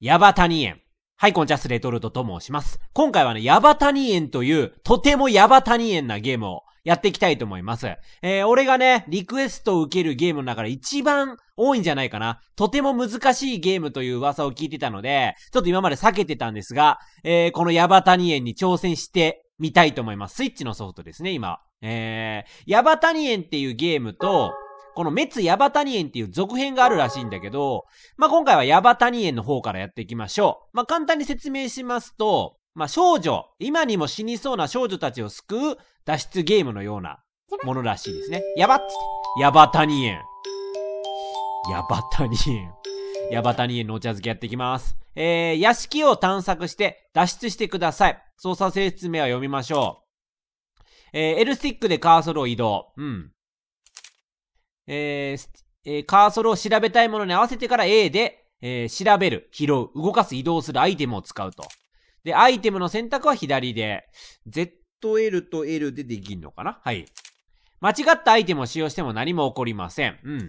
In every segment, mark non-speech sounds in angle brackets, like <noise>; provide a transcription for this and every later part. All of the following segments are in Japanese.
ヤバタニ園。はい、こんにちは、スレトルトと申します。今回はね、ヤバタニ園という、とてもヤバタニ園なゲームをやっていきたいと思います。えー、俺がね、リクエストを受けるゲームの中で一番多いんじゃないかな。とても難しいゲームという噂を聞いてたので、ちょっと今まで避けてたんですが、えー、このヤバタニ園に挑戦してみたいと思います。スイッチのソフトですね、今。えー、ヤバタニ園っていうゲームと、このメツヤバタニ園っていう続編があるらしいんだけど、まあ、今回はヤバタニ園の方からやっていきましょう。まあ、簡単に説明しますと、まあ、少女、今にも死にそうな少女たちを救う脱出ゲームのようなものらしいですね。ヤバっヤバタニ園。ヤバタニ園。ヤバタニ園のお茶漬けやっていきます。えー、屋敷を探索して脱出してください。操作性説明は読みましょう。えー、L スティックでカーソルを移動。うん。えーえー、カーソルを調べたいものに合わせてから A で、えー、調べる、拾う、動かす、移動するアイテムを使うと。で、アイテムの選択は左で、ZL と L でできんのかなはい。間違ったアイテムを使用しても何も起こりません。うん。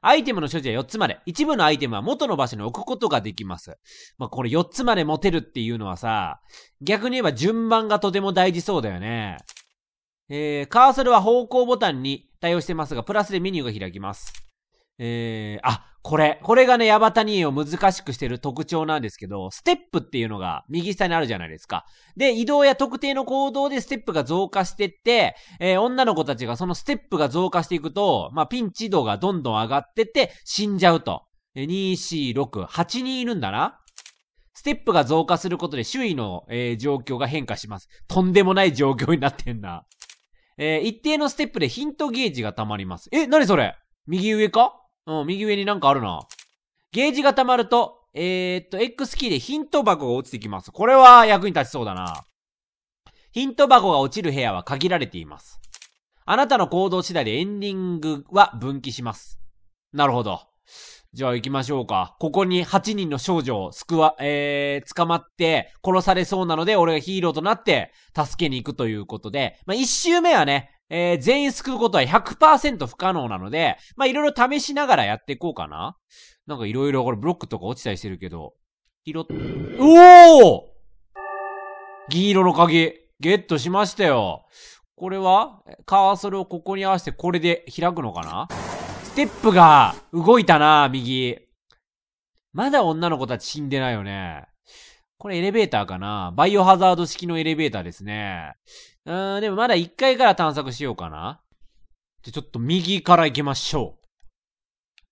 アイテムの所持は4つまで。一部のアイテムは元の場所に置くことができます。まあ、これ4つまで持てるっていうのはさ、逆に言えば順番がとても大事そうだよね。えー、カーソルは方向ボタンに対応してますが、プラスでメニューが開きます。えー、あ、これ。これがね、ヤバタニエを難しくしてる特徴なんですけど、ステップっていうのが右下にあるじゃないですか。で、移動や特定の行動でステップが増加してって、えー、女の子たちがそのステップが増加していくと、まあ、ピンチ度がどんどん上がってって、死んじゃうと。え2、4、6、8人いるんだな。ステップが増加することで周囲の、えー、状況が変化します。とんでもない状況になってんな。えー、一定のステップでヒントゲージが溜まります。え、なにそれ右上かうん、右上になんかあるな。ゲージが溜まると、えー、っと、X キーでヒント箱が落ちてきます。これは役に立ちそうだな。ヒント箱が落ちる部屋は限られています。あなたの行動次第でエンディングは分岐します。なるほど。じゃあ行きましょうか。ここに8人の少女を救わ、えー、捕まって殺されそうなので、俺がヒーローとなって助けに行くということで、まあ、1周目はね、えー、全員救うことは100%不可能なので、まいろいろ試しながらやっていこうかな。なんかいろいろこれブロックとか落ちたりしてるけど、拾っ、おお銀色の鍵、ゲットしましたよ。これは、カーソルをここに合わせてこれで開くのかなステップが動いたな、右。まだ女の子たち死んでないよね。これエレベーターかなバイオハザード式のエレベーターですね。うーん、でもまだ1階から探索しようかな。じゃ、ちょっと右から行きましょう。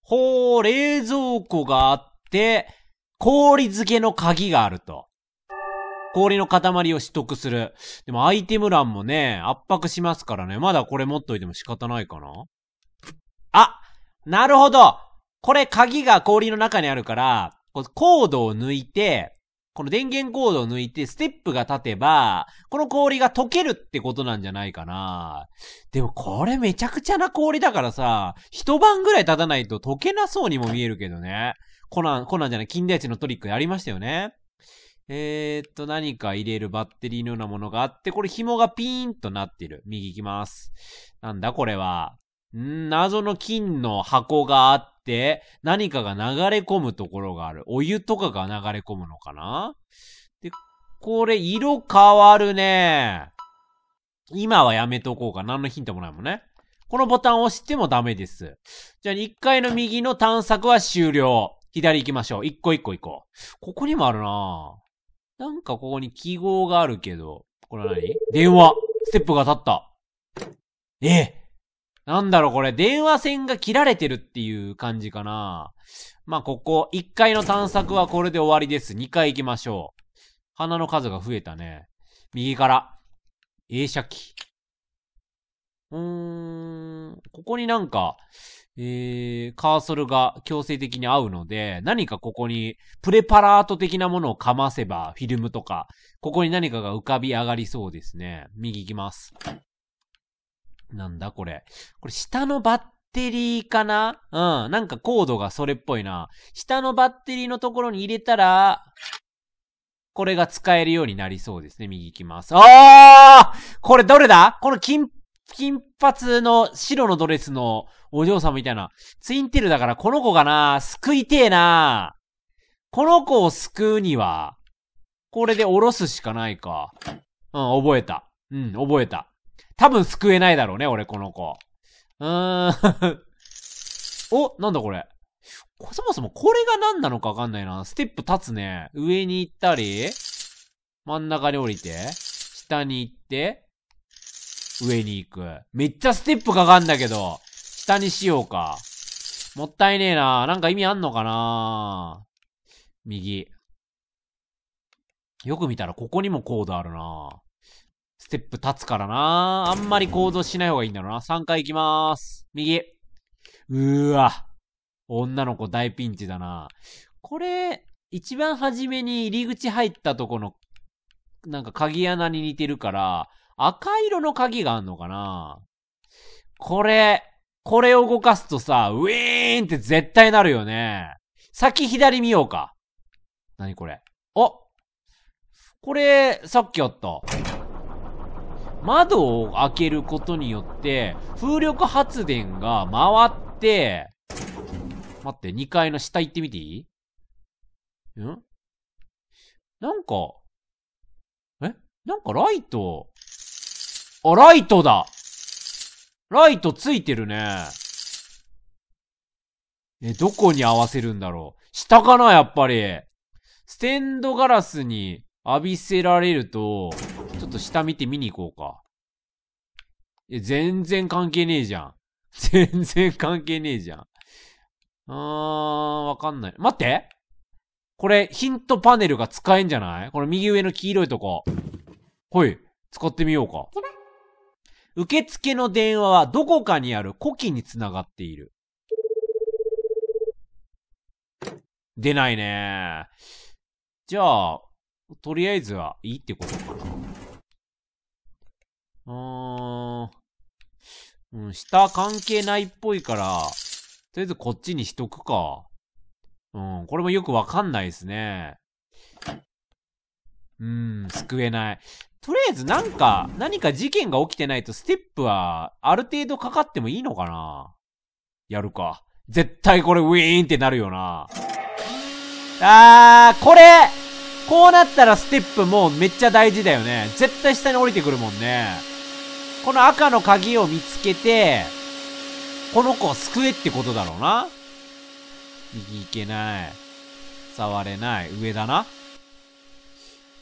ほう、冷蔵庫があって、氷漬けの鍵があると。氷の塊を取得する。でもアイテム欄もね、圧迫しますからね。まだこれ持っといても仕方ないかなあなるほどこれ鍵が氷の中にあるから、コードを抜いて、この電源コードを抜いてステップが立てば、この氷が溶けるってことなんじゃないかな。でもこれめちゃくちゃな氷だからさ、一晩ぐらい経たないと溶けなそうにも見えるけどね。コナン、コナンじゃない、金田一のトリックやりましたよね。えー、っと、何か入れるバッテリーのようなものがあって、これ紐がピーンとなってる。右行きます。なんだこれは。謎の金の箱があって、何かが流れ込むところがある。お湯とかが流れ込むのかなで、これ、色変わるね。今はやめとこうか。何のヒントもないもんね。このボタンを押してもダメです。じゃあ、1階の右の探索は終了。左行きましょう。一個一個行こう。ここにもあるななんかここに記号があるけど。これは何電話ステップが立った。ええなんだろこれ、電話線が切られてるっていう感じかな。まあ、ここ、1階の探索はこれで終わりです。2階行きましょう。花の数が増えたね。右から。映写機。うーん、ここになんか、えー、カーソルが強制的に合うので、何かここにプレパラート的なものをかませば、フィルムとか、ここに何かが浮かび上がりそうですね。右行きます。なんだこれ。これ下のバッテリーかなうん。なんかコードがそれっぽいな。下のバッテリーのところに入れたら、これが使えるようになりそうですね。右行きます。あーこれどれだこの金、金髪の白のドレスのお嬢さんみたいな。ツインテールだからこの子がな、救いてえな。この子を救うには、これでおろすしかないか。うん、覚えた。うん、覚えた。多分救えないだろうね、俺、この子。うーん <laughs> お、なんだこれ。そもそもこれが何なのかわかんないな。ステップ立つね。上に行ったり、真ん中に降りて、下に行って、上に行く。めっちゃステップかかんだけど、下にしようか。もったいねえな。なんか意味あんのかな右。よく見たらここにもコードあるな。ステップ立つからなあんまり行動しない方がいいんだろうな。3回行きまーす。右。うーわ。女の子大ピンチだなこれ、一番初めに入り口入ったとこの、なんか鍵穴に似てるから、赤色の鍵があんのかなこれ、これを動かすとさ、ウィーンって絶対なるよね。先左見ようか。なにこれ。おこれ、さっきあった。窓を開けることによって、風力発電が回って、待って、2階の下行ってみていいんなんか、えなんかライト。あ、ライトだライトついてるね。え、どこに合わせるんだろう下かなやっぱり。ステンドガラスに浴びせられると、ょっと下見て見に行こうか。いや、全然関係ねえじゃん。<laughs> 全然関係ねえじゃん。あー、わかんない。待ってこれ、ヒントパネルが使えんじゃないこの右上の黄色いとこ。ほい、使ってみようか。受付の電話はどこかにある古希につながっている。出ないね。じゃあ、とりあえずはいいってことかな。ー。うん、下関係ないっぽいから、とりあえずこっちにしとくか。うん、これもよくわかんないですね。うん、救えない。とりあえずなんか、何か事件が起きてないとステップは、ある程度かかってもいいのかなやるか。絶対これウィーンってなるよな。あー、これこうなったらステップもうめっちゃ大事だよね。絶対下に降りてくるもんね。この赤の鍵を見つけて、この子を救えってことだろうな。右行けない。触れない。上だな。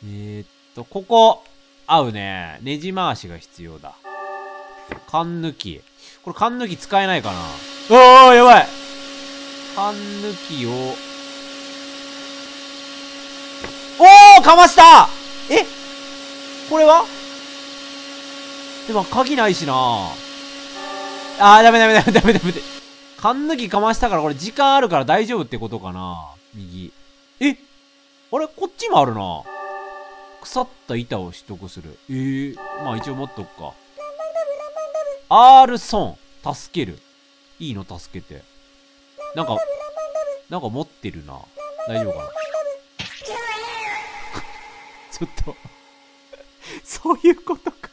えー、っと、ここ、合うね。ねじ回しが必要だ。缶抜き。これ缶抜き使えないかな。おー、やばい缶抜きを。おーかましたえこれはでも鍵ないしなあー、ダメダメダメ <laughs> ダメダメ。缶抜きかましたから、これ時間あるから大丈夫ってことかな右。えあれこっちもあるな腐った板を取得する。ええー、まあ一応持っとくか。アールソン。助ける。いいの助けて。なんか、なんか持ってるな。大丈夫かな <laughs> ちょっと <laughs> そういうことか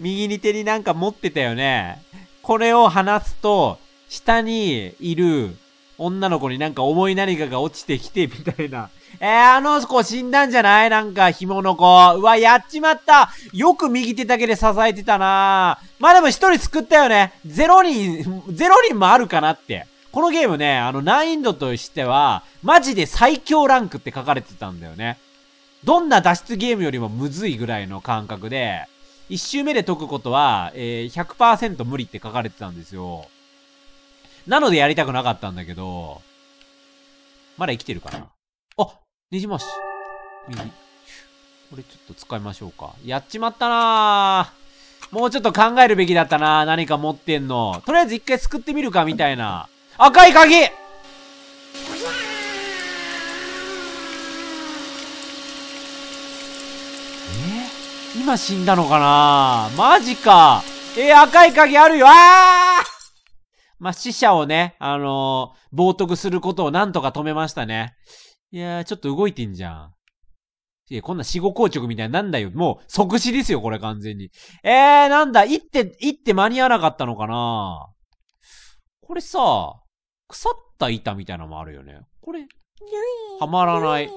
右に手になんか持ってたよね。これを離すと、下にいる女の子になんか重い何かが落ちてきて、みたいな。<laughs> えー、あの子死んだんじゃないなんか紐の子。うわ、やっちまったよく右手だけで支えてたなまあでも一人救ったよね。ゼロ人、ゼロ人もあるかなって。このゲームね、あの難易度としては、マジで最強ランクって書かれてたんだよね。どんな脱出ゲームよりもむずいぐらいの感覚で、1周目で解くことは、えー、100%無理って書かれてたんですよ。なのでやりたくなかったんだけど、まだ生きてるかな。あねじまし。右。これちょっと使いましょうか。やっちまったなぁ。もうちょっと考えるべきだったなぁ。何か持ってんの。とりあえず一回救ってみるか、みたいな。赤い鍵今死んだのかなマジか。えー、赤い鍵あるよあーまあ、死者をね、あのー、冒涜することをなんとか止めましたね。いやー、ちょっと動いてんじゃん。いや、こんな死後硬直みたいなんだよ。もう、即死ですよ、これ完全に。えー、なんだ、行って、行って間に合わなかったのかなこれさ、腐った板みたいなのもあるよね。これ、はまらない。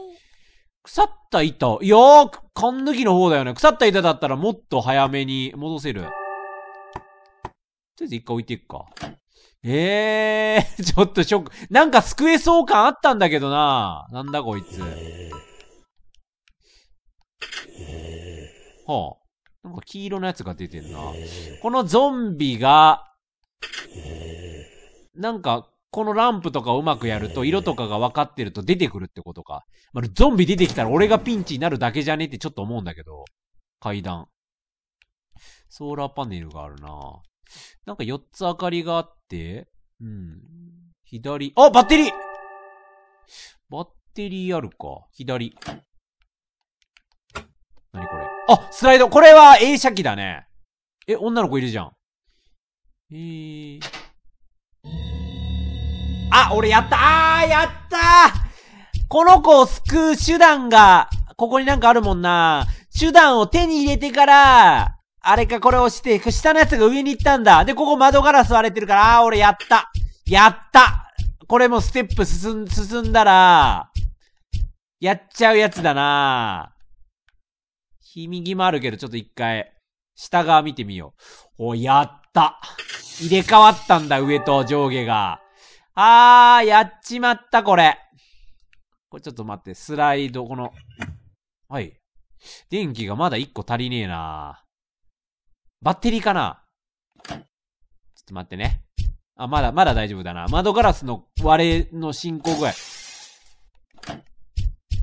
腐った板。いやー、缶抜きの方だよね。腐った板だったらもっと早めに戻せる。とりあえず一回置いていくか。ええー、<laughs> ちょっとショック。なんか救えそう感あったんだけどな。なんだこいつ。はあ。なんか黄色のやつが出てんな。このゾンビが、なんかこのランプとかをうまくやると、色とかが分かってると出てくるってことか。まあ、ゾンビ出てきたら俺がピンチになるだけじゃねってちょっと思うんだけど。階段。ソーラーパネルがあるななんか4つ明かりがあって、うん。左、あバッテリーバッテリーあるか。左。なにこれ。あスライドこれは映写機だね。え、女の子いるじゃん。えー。あ、俺やったあーやったーこの子を救う手段が、ここになんかあるもんな。手段を手に入れてから、あれかこれをして、下のやつが上に行ったんだ。で、ここ窓ガラス割れてるから、あー俺やったやったこれもステップ進ん、進んだら、やっちゃうやつだなひみぎもあるけど、ちょっと一回、下側見てみよう。お、やった入れ替わったんだ、上と上下が。あー、やっちまったこれ。これちょっと待って、スライド、この、はい。電気がまだ1個足りねえなバッテリーかなちょっと待ってね。あ、まだ、まだ大丈夫だな。窓ガラスの割れの進行具合。い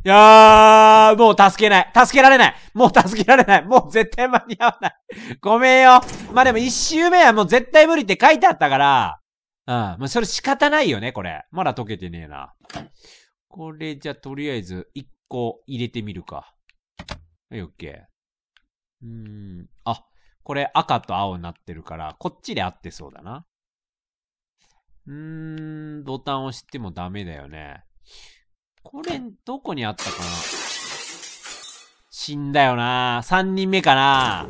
やー、もう助けない。助けられない。もう助けられない。もう絶対間に合わない。ごめんよ。まあ、でも一周目はもう絶対無理って書いてあったから。うん。まあ、それ仕方ないよね、これ。まだ溶けてねえな。これじゃ、とりあえず、一個入れてみるか。はい、オッケー。うーん。あ、これ赤と青になってるから、こっちで合ってそうだな。うーん、ボタン押してもダメだよね。これ、どこにあったかな死んだよな三人目かな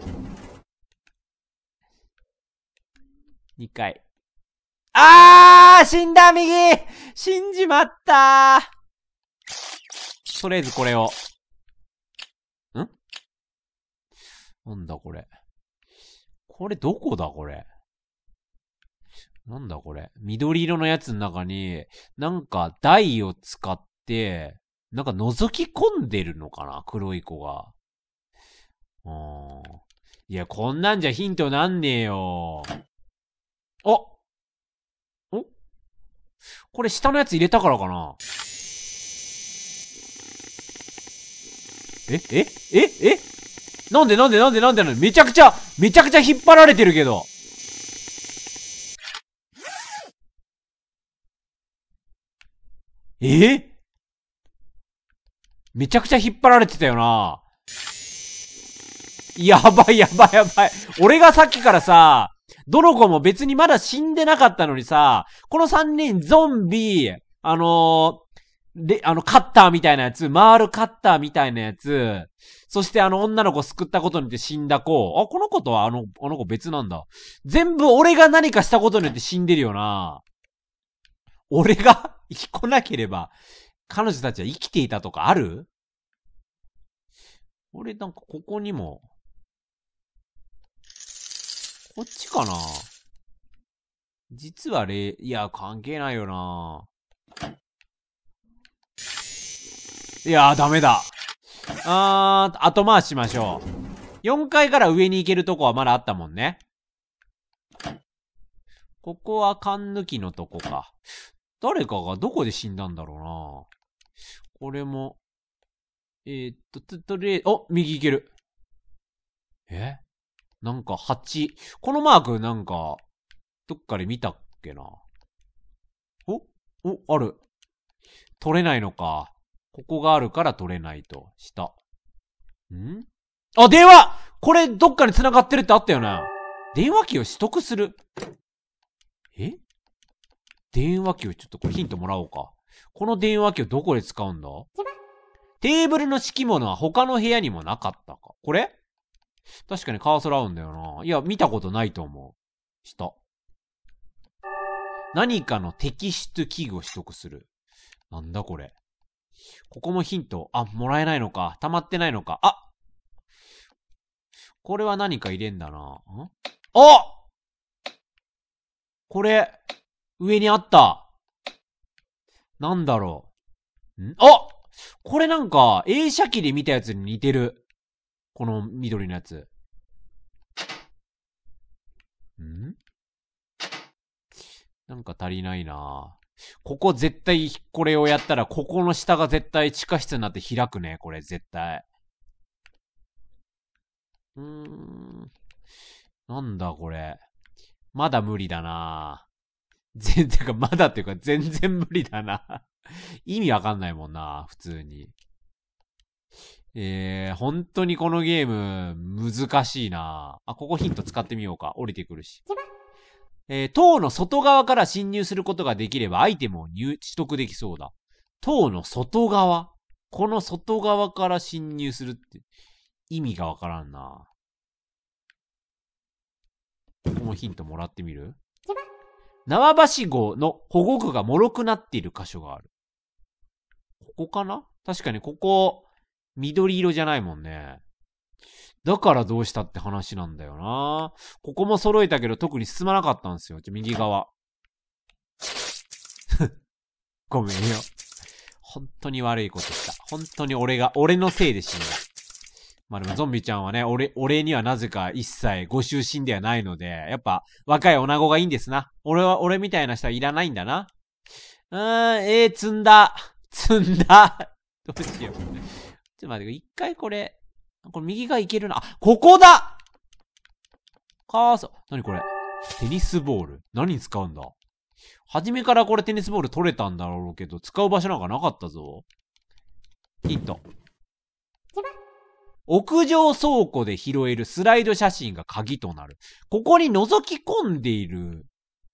二回。あー死んだ右死んじまったーとりあえずこれを。んなんだこれ。これどこだこれ。なんだこれ。緑色のやつの中に、なんか台を使って、なんか覗き込んでるのかな黒い子が。うーん。いや、こんなんじゃヒントなんねえよー。これ下のやつ入れたからかなええええなんでなんでなんでなんでなんでめちゃくちゃ、めちゃくちゃ引っ張られてるけど。えめちゃくちゃ引っ張られてたよな。やばいやばいやばい。俺がさっきからさ、どの子も別にまだ死んでなかったのにさ、この3人、ゾンビ、あのー、で、あの、カッターみたいなやつ、回るカッターみたいなやつ、そしてあの女の子救ったことによって死んだ子、あ、この子とはあの、あの子別なんだ。全部俺が何かしたことによって死んでるよな。俺が <laughs> 生きこなければ、彼女たちは生きていたとかある俺なんかここにも、こっちかな実はれ、いや、関係ないよないやー、ダメだ。あー、後回ししましょう。4階から上に行けるとこはまだあったもんね。ここは缶抜きのとこか。誰かがどこで死んだんだろうなこれも。えー、っと、と、とりあえず、お、右行ける。えなんか8。このマークなんか、どっかで見たっけな。おお、ある。取れないのか。ここがあるから取れないと。下。んあ、電話これどっかに繋がってるってあったよな。電話機を取得する。え電話機をちょっとこれヒントもらおうか。この電話機をどこで使うんだテーブルの敷物は他の部屋にもなかったか。これ確かにカーソル合うんだよな。いや、見たことないと思う。た。何かの摘出器具を取得する。なんだこれ。ここもヒント。あ、もらえないのか。溜まってないのか。あこれは何か入れんだな。んあこれ、上にあった。なんだろう。んあこれなんか、映写機で見たやつに似てる。この緑のやつ。んなんか足りないなここ絶対、これをやったら、ここの下が絶対地下室になって開くね、これ絶対。うーん。なんだこれ。まだ無理だな全、<laughs> てかまだっていうか全然無理だな意味わかんないもんな普通に。えー、本当にこのゲーム、難しいなあ、ここヒント使ってみようか。降りてくるし。えー、塔の外側から侵入することができればアイテムを入取得できそうだ。塔の外側この外側から侵入するって意味がわからんな。ここもヒントもらってみる縄橋号の保護区が脆くなっている箇所がある。ここかな確かにここ、緑色じゃないもんね。だからどうしたって話なんだよな。ここも揃えたけど特に進まなかったんですよ。ちょ、右側。<laughs> ごめんよ。本当に悪いことした。本当に俺が、俺のせいで死んだ。まあでもゾンビちゃんはね、俺、俺にはなぜか一切ご就寝ではないので、やっぱ若い女子がいいんですな。俺は、俺みたいな人はいらないんだな。うーん、ええー、積んだ。積んだ。<laughs> どうしよう。ちょっと待って、一回これ、これ右がいけるな。あ、ここだかーそ、なにこれテニスボール。何に使うんだ初めからこれテニスボール取れたんだろうけど、使う場所なんかなかったぞ。ヒント。屋上倉庫で拾えるスライド写真が鍵となる。ここに覗き込んでいる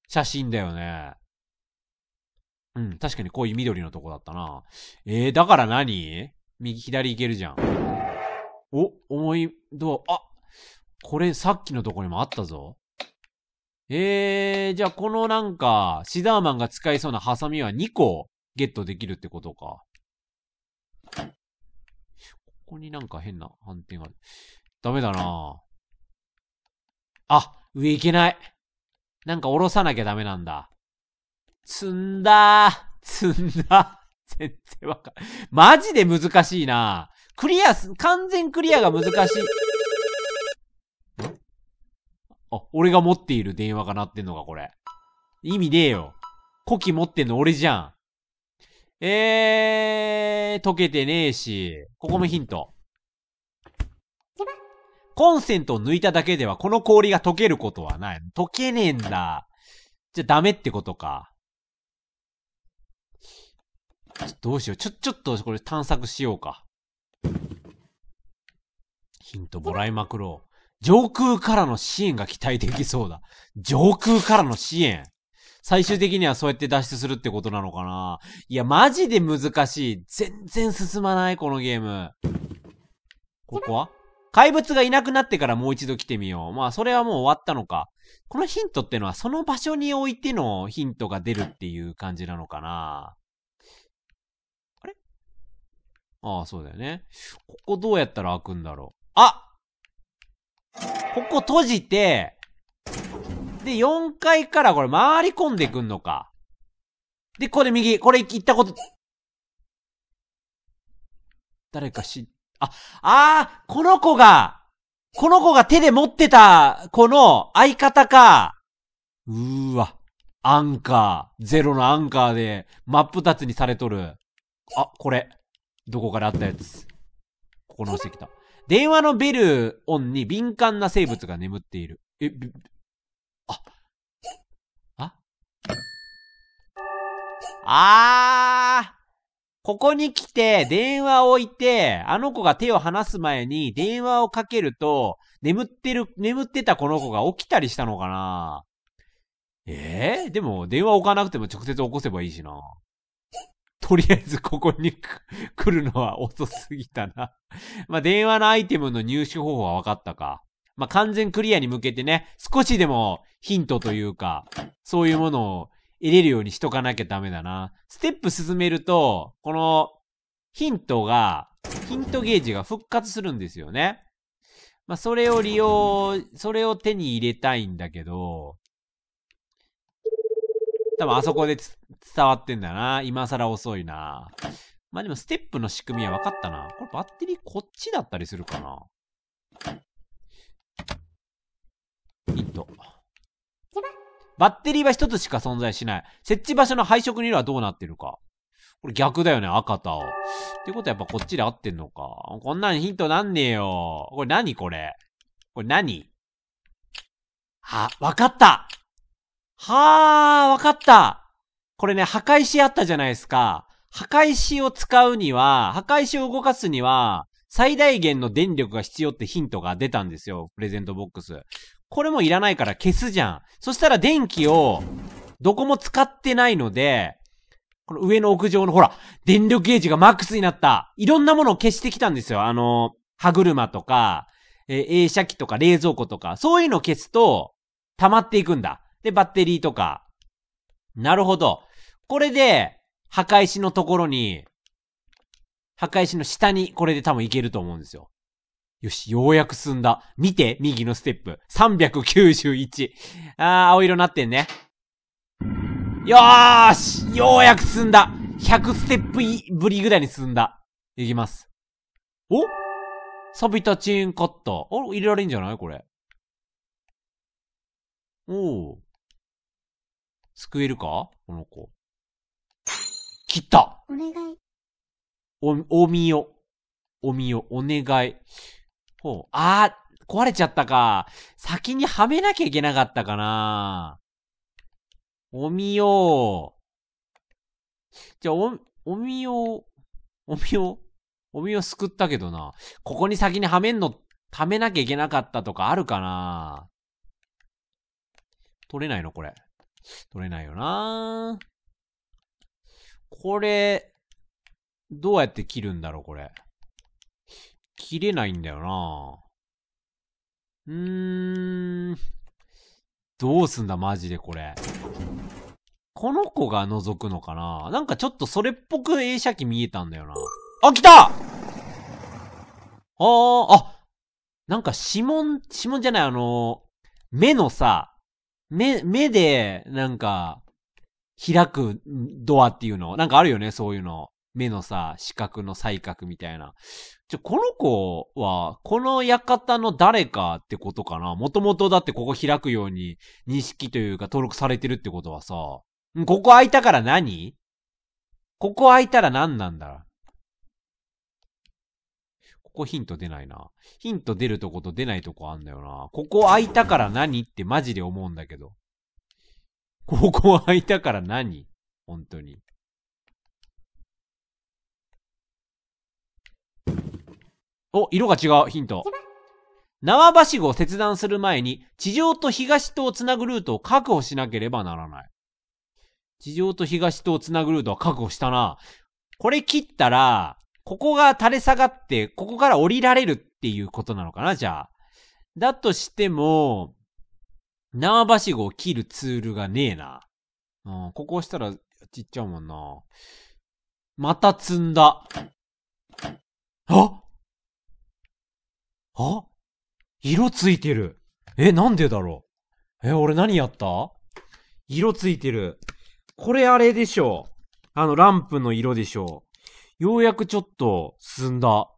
写真だよね。うん、確かにこういう緑のとこだったな。えー、だから何右、左行けるじゃん。お、重いドア、あ、これさっきのとこにもあったぞ。えー、じゃあこのなんか、シダーマンが使いそうなハサミは2個ゲットできるってことか。ここになんか変な反転がある。ダメだなあ、上行けない。なんか下ろさなきゃダメなんだ。積んだー積んだ全然わかん。マジで難しいな。クリアす、完全クリアが難しい。あ、俺が持っている電話が鳴ってんのか、これ。意味ねえよ。古希持ってんの俺じゃん。えー、溶けてねえし、ここもヒント。コンセントを抜いただけではこの氷が溶けることはない。溶けねえんだ。じゃダメってことか。どうしよう。ちょ、ちょっとこれ探索しようか。ヒントもらいまくろう。上空からの支援が期待できそうだ。上空からの支援。最終的にはそうやって脱出するってことなのかないや、マジで難しい。全然進まない、このゲーム。ここは怪物がいなくなってからもう一度来てみよう。まあ、それはもう終わったのか。このヒントってのは、その場所においてのヒントが出るっていう感じなのかなああ、そうだよね。ここどうやったら開くんだろう。あここ閉じて、で、4階からこれ回り込んでくんのか。で、これ右。これ行ったこと、誰かし、あ、あ、この子が、この子が手で持ってた、この相方か。うーわ。アンカー。ゼロのアンカーで、真っ二つにされとる。あ、これ。どこからあったやつ。ここのしてきた。電話のベル音に敏感な生物が眠っている。え、あ、ああーここに来て電話を置いて、あの子が手を離す前に電話をかけると、眠ってる、眠ってたこの子が起きたりしたのかなええー、でも電話置かなくても直接起こせばいいしな。とりあえずここに <laughs> 来るのは遅すぎたなま電話のアイテムの入手方法は分かったか。まあ完全クリアに向けてね、少しでもヒントというか、そういうものを得れるようにしとかなきゃダメだな。ステップ進めると、このヒントが、ヒントゲージが復活するんですよね。まあそれを利用、それを手に入れたいんだけど、多分あそこで伝わってんだな。今更遅いな。まあでもステップの仕組みは分かったな。これバッテリーこっちだったりするかな。ヒント。バッテリーは一つしか存在しない。設置場所の配色にはどうなってるか。これ逆だよね、赤と青。ってことはやっぱこっちで合ってんのか。こんなんヒントなんねえよ。これ何これ。これ何あ、わかったはあ、わかったこれね、墓石あったじゃないですか。墓石を使うには、墓石を動かすには、最大限の電力が必要ってヒントが出たんですよ。プレゼントボックス。これもいらないから消すじゃん。そしたら電気を、どこも使ってないので、この上の屋上のほら、電力ゲージがマックスになった。いろんなものを消してきたんですよ。あの、歯車とか、えー、映写機とか冷蔵庫とか、そういうのを消すと、溜まっていくんだ。で、バッテリーとか。なるほど。これで、墓石のところに、墓石の下にこれで多分いけると思うんですよ。よし、ようやく進んだ。見て、右のステップ。391。あー、青色なってんね。よーしようやく進んだ !100 ステップぶりぐらいに進んだ。いきます。お錆びたチェーンカッター。あ、入れられんじゃないこれ。おー。救えるかこの子。切ったお願い。お、おみよ。おみよ、お願い。ほう。あー、壊れちゃったか。先にはめなきゃいけなかったかな。おみよじゃあ、お、おみよおみよおみよ救ったけどな。ここに先にはめんの、はめなきゃいけなかったとかあるかな取れないのこれ。取れないよなこれ、どうやって切るんだろう、これ。切れないんだよなうーん。どうすんだ、マジでこれ。この子が覗くのかななんかちょっとそれっぽく映写機見えたんだよな。あ、来たあー、あ、なんか指紋、指紋じゃない、あのー、目のさ、目、目で、なんか、開くドアっていうのなんかあるよね、そういうの。目のさ、視覚の才覚みたいな。ちょ、この子は、この館の誰かってことかなもともとだってここ開くように認識というか登録されてるってことはさ、ここ開いたから何ここ開いたら何なんだろうここヒント出ないな。ヒント出るとこと出ないとこあんだよな。ここ開いたから何ってマジで思うんだけど。ここ開いたから何本当に。お、色が違う、ヒント。縄橋しを切断する前に、地上と東とをつなぐルートを確保しなければならない。地上と東とをつなぐルートは確保したな。これ切ったら、ここが垂れ下がって、ここから降りられるっていうことなのかな、じゃあ。だとしても、縄ばしごを切るツールがねえな。うん、ここ押したらちっちゃうもんな。また積んだ。ああ色ついてる。え、なんでだろうえ、俺何やった色ついてる。これあれでしょ。あの、ランプの色でしょ。ようやくちょっと進んだ。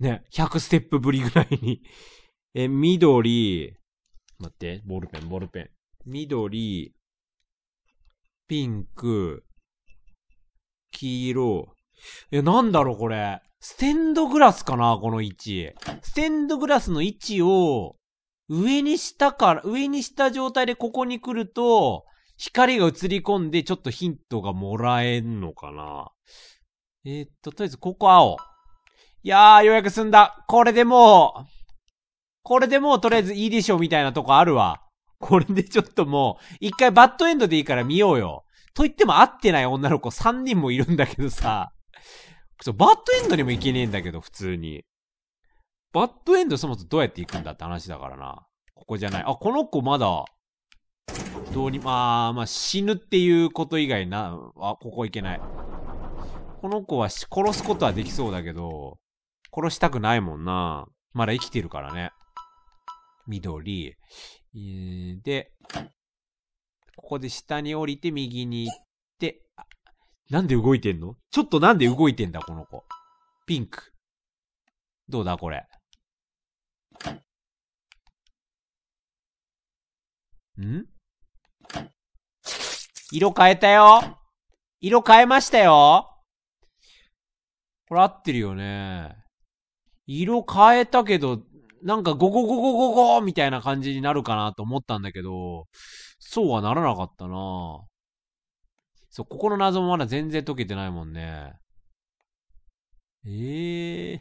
ね、100ステップぶりぐらいに <laughs> え、緑、待って、ボールペン、ボールペン。緑、ピンク、黄色。え、なんだろう、これ。ステンドグラスかなこの位置。ステンドグラスの位置を、上にしたから、上にした状態でここに来ると、光が映り込んでちょっとヒントがもらえんのかなえー、っと、とりあえず、ここ青。いやー、ようやく済んだ。これでもう、これでもう、とりあえずいいでしょ、みたいなとこあるわ。これでちょっともう、一回バッドエンドでいいから見ようよ。と言っても会ってない女の子3人もいるんだけどさ。そう、バッドエンドにも行けねえんだけど、普通に。バッドエンドそもそもどうやって行くんだって話だからな。ここじゃない。あ、この子まだ、どうに、まあ、まあ、死ぬっていうこと以外な、あ、ここ行けない。この子は殺すことはできそうだけど、殺したくないもんな。まだ生きてるからね。緑。で、ここで下に降りて右に行って、なんで動いてんのちょっとなんで動いてんだ、この子。ピンク。どうだ、これ。ん色変えたよ色変えましたよこれ合ってるよね。色変えたけど、なんかゴゴゴゴゴゴみたいな感じになるかなと思ったんだけど、そうはならなかったなそう、ここの謎もまだ全然解けてないもんね。ええー、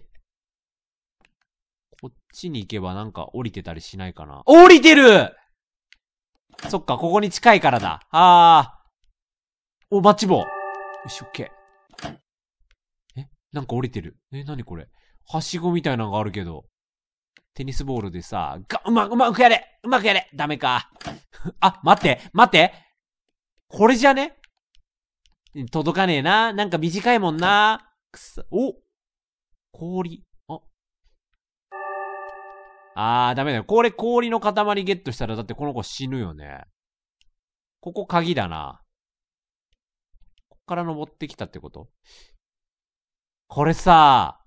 こっちに行けばなんか降りてたりしないかな。降りてるそっか、ここに近いからだ。あー。お、待ち棒。よし、オッケー。なんか降りてる。え、なにこれはしごみたいなのがあるけど。テニスボールでさ、が、うま、うまくやれうまくやれダメか。<laughs> あ、待って待ってこれじゃね届かねえな。なんか短いもんな。くそ、お氷。あ。あー、ダメだよ。これ氷の塊ゲットしたら、だってこの子死ぬよね。ここ鍵だな。こっから登ってきたってことこれさ、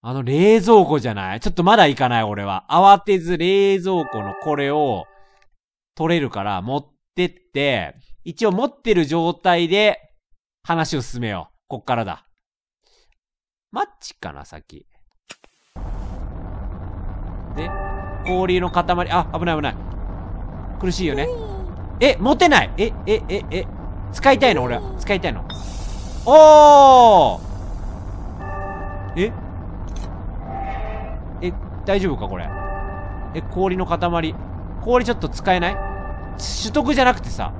あの冷蔵庫じゃないちょっとまだ行かない俺は。慌てず冷蔵庫のこれを取れるから持ってって、一応持ってる状態で話を進めよう。こっからだ。マッチかな、先。で、氷の塊、あ、危ない危ない。苦しいよね。え、持てないえ、え、え、え、使いたいの俺は。使いたいの。おーええ、大丈夫かこれ。え、氷の塊。氷ちょっと使えない取得じゃなくてさ。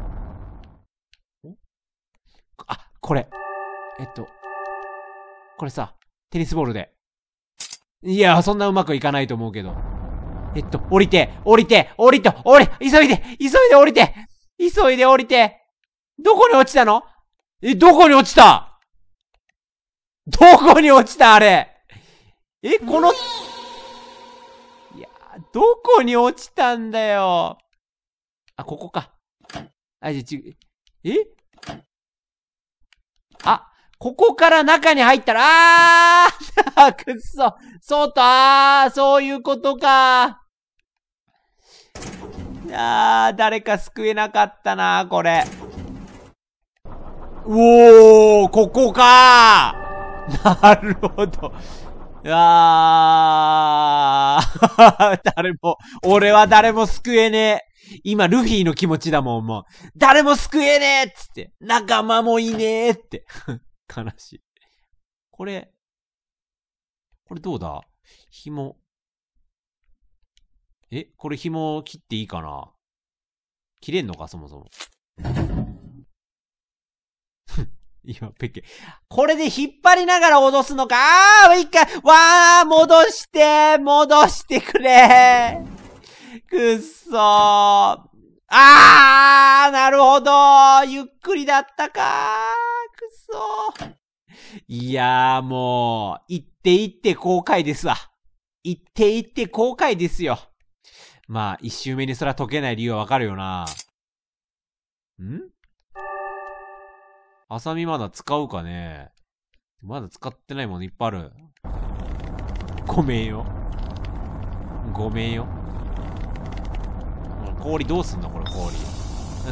あ、これ。えっと。これさ、テニスボールで。いや、そんなうまくいかないと思うけど。えっと、降りて、降りて、降りて、降り、急いで、急いで降りて、急いで降りて。どこに落ちたのえ、どこに落ちたどこに落ちたあれえ、この、いやどこに落ちたんだよ。あ、ここか。あ、じゃ、ち、えあ、ここから中に入ったら、あー <laughs> くっそ。そうと、あー、そういうことか。あー、誰か救えなかったな、これ。おー、ここかなるほど。あー、<laughs> 誰も、俺は誰も救えねえ。今、ルフィの気持ちだもん、もう。誰も救えねえっつって。仲間もいねえって。<laughs> 悲しい。これ、これどうだ紐。え、これ紐切っていいかな切れんのか、そもそも。今、ペケ。これで引っ張りながら脅すのかああ、一回、わあ、戻して戻してくれくっそーああなるほどゆっくりだったかくっそーいやーもう、行って行って後悔ですわ。行って行って後悔ですよ。まあ、一周目にそら解けない理由はわかるよな。んあさみまだ使うかねまだ使ってないものいっぱいある。ごめんよ。ごめんよ。氷どうすんのこれ氷。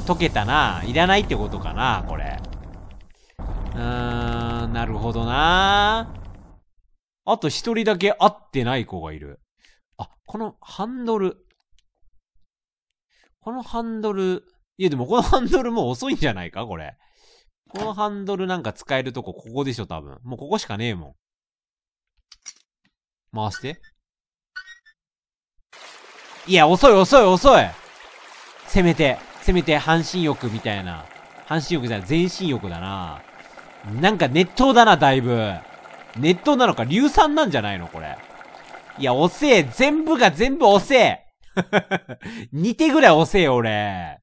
溶けたな。いらないってことかなこれ。うーん、なるほどな。あと一人だけ会ってない子がいる。あ、このハンドル。このハンドル。いやでもこのハンドルもう遅いんじゃないかこれ。このハンドルなんか使えるとこここでしょ、多分。もうここしかねえもん。回して。いや、遅い遅い遅いせめて、せめて半身浴みたいな。半身浴じゃない、全身浴だな。なんか熱湯だな、だいぶ。熱湯なのか、硫酸なんじゃないのこれ。いや、遅え全部が全部遅え !2 手 <laughs> ぐらい遅えよ、俺。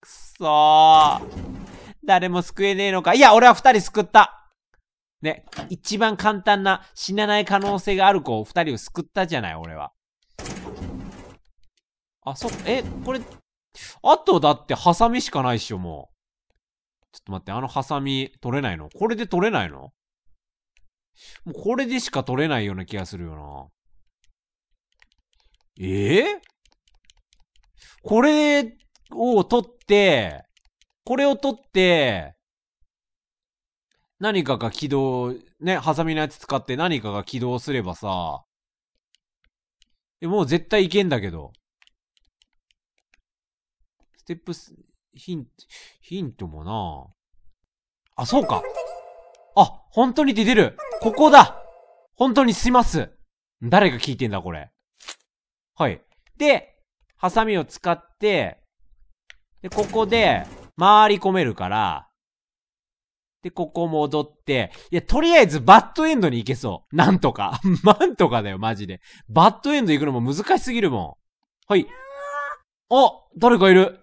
くそー。誰も救えねえのか。いや、俺は二人救った。ね、一番簡単な死なない可能性がある子を二人を救ったじゃない、俺は。あ、そっ、え、これ、あとだってハサミしかないっしょ、もう。ちょっと待って、あのハサミ取れないのこれで取れないのもうこれでしか取れないような気がするよな。ええー、これを取って、これを取って、何かが起動、ね、ハサミのやつ使って何かが起動すればさ、もう絶対いけんだけど。ステップス、ヒント、ヒントもなあ、そうか。あ、本当に出てる。ここだ。本当にします。誰が聞いてんだ、これ。はい。で、ハサミを使って、で、ここで、回り込めるから、で、ここ戻って、いや、とりあえずバッドエンドに行けそう。なんとか。<laughs> なんとかだよ、マジで。バッドエンド行くのも難しすぎるもん。はい。お誰かいる。遅いぞ、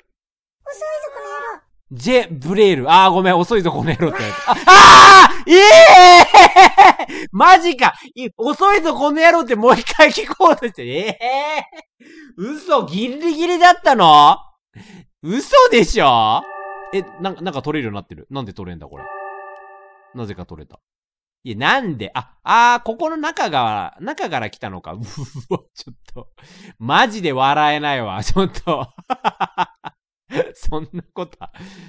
この野郎。ジェ・ブレール。あー、ごめん、遅いぞ、この野郎って。あ、あーええー、<laughs> マジかい遅いぞ、この野郎ってもう一回聞こうとして。ええー、嘘、ギリギリだったの嘘でしょえ、なんか、なんか取れるようになってる。なんで取れんだ、これ。なぜか取れた。いや、なんであ、あー、ここの中が、中から来たのか。<laughs> うわ、ちょっと。マジで笑えないわ、<laughs> ちょっと。<laughs> そんなこと、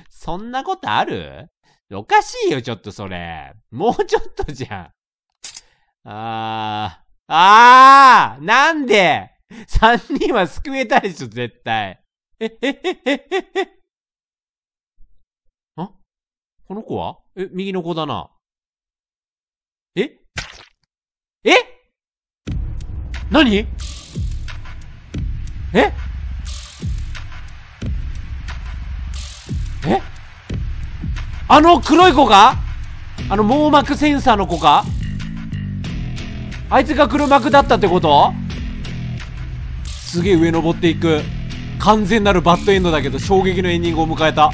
そんなことあるおかしいよ、ちょっとそれ。もうちょっとじゃん。あー、あーなんで ?3 人は救えたでしょ、絶対。え、え、え、え、え、え、この子はえ、右の子だな。ええ何ええあの黒い子かあの網膜センサーの子かあいつが黒幕だったってことすげえ上登っていく。完全なるバッドエンドだけど衝撃のエンディングを迎えた。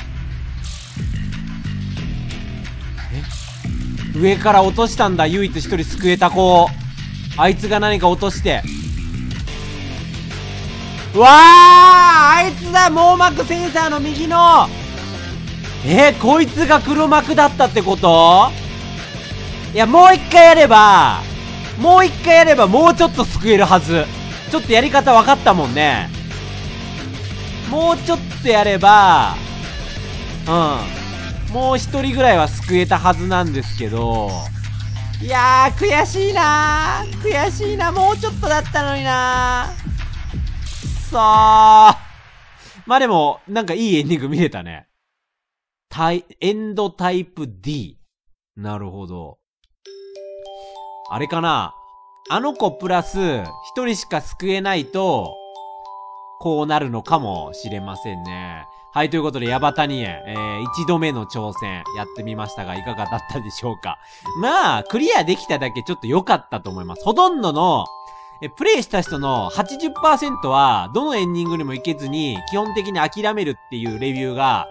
上から落としたんだ唯一一人救えた子をあいつが何か落としてわああいつだ網膜センサーの右のえー、こいつが黒幕だったってこといやもう一回やればもう一回やればもうちょっと救えるはずちょっとやり方分かったもんねもうちょっとやればうんもう一人ぐらいは救えたはずなんですけど、いやー、悔しいなー。悔しいな。もうちょっとだったのになー。さあ。まあでも、なんかいいエンディング見れたね。タイ、エンドタイプ D。なるほど。あれかなあの子プラス、一人しか救えないと、こうなるのかもしれませんね。はい、ということで、ヤバタニン、えー、一度目の挑戦、やってみましたが、いかがだったでしょうか。まあ、クリアできただけちょっと良かったと思います。ほとんどの、え、プレイした人の80%は、どのエンディングにも行けずに、基本的に諦めるっていうレビューが、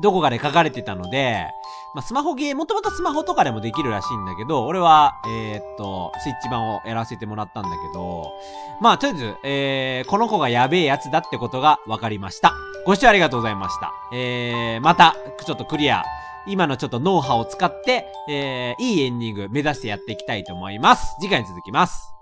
どこかで書かれてたので、まあ、スマホゲー、もともとスマホとかでもできるらしいんだけど、俺は、えー、っと、スイッチ版をやらせてもらったんだけど、まあ、とりあえず、えー、この子がやべえやつだってことが分かりました。ご視聴ありがとうございました。えー、また、ちょっとクリア、今のちょっとノウハウを使って、えー、いいエンディング目指してやっていきたいと思います。次回に続きます。